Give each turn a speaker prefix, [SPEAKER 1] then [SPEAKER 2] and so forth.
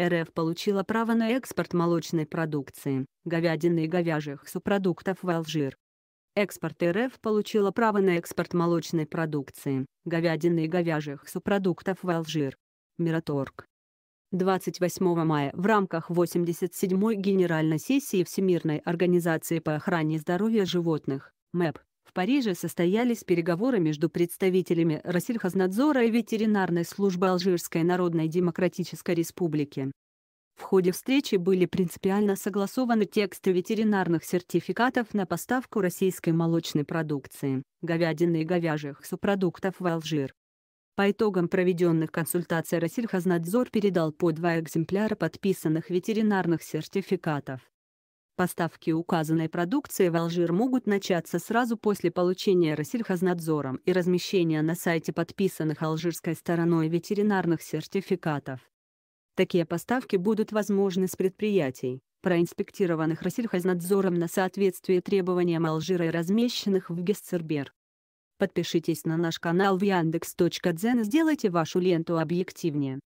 [SPEAKER 1] РФ получила право на экспорт молочной продукции, говядины и говяжьих субпродуктов в Алжир. Экспорт РФ получила право на экспорт молочной продукции, говядины и говяжьих субпродуктов в Алжир. Мираторг. 28 мая в рамках 87-й Генеральной сессии Всемирной организации по охране здоровья животных, МЭП, в Париже состоялись переговоры между представителями Россельхознадзора и ветеринарной службы Алжирской Народной Демократической Республики. В ходе встречи были принципиально согласованы тексты ветеринарных сертификатов на поставку российской молочной продукции, говядины и говяжьих субпродуктов в Алжир. По итогам проведенных консультаций Россельхознадзор передал по два экземпляра подписанных ветеринарных сертификатов. Поставки указанной продукции в Алжир могут начаться сразу после получения Россельхознадзором и размещения на сайте подписанных алжирской стороной ветеринарных сертификатов. Такие поставки будут возможны с предприятий, проинспектированных Россельхознадзором на соответствие требованиям Алжира и размещенных в Гессербер. Подпишитесь на наш канал в яндекс.Дзен и сделайте вашу ленту объективнее.